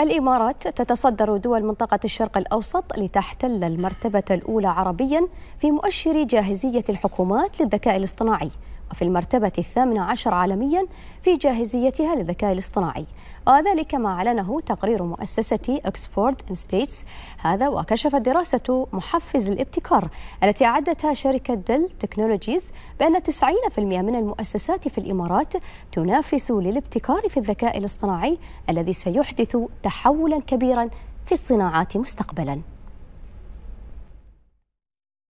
الإمارات تتصدر دول منطقة الشرق الأوسط لتحتل المرتبة الأولى عربيا في مؤشر جاهزية الحكومات للذكاء الاصطناعي في المرتبة الثامنة عشر عالميا في جاهزيتها للذكاء الاصطناعي وذلك آه، ما أعلنه تقرير مؤسسة أكسفورد ستيتس هذا وكشفت دراسة محفز الابتكار التي أعدتها شركة دل تكنولوجيز بأن 90% من المؤسسات في الإمارات تنافس للابتكار في الذكاء الاصطناعي الذي سيحدث تحولا كبيرا في الصناعات مستقبلا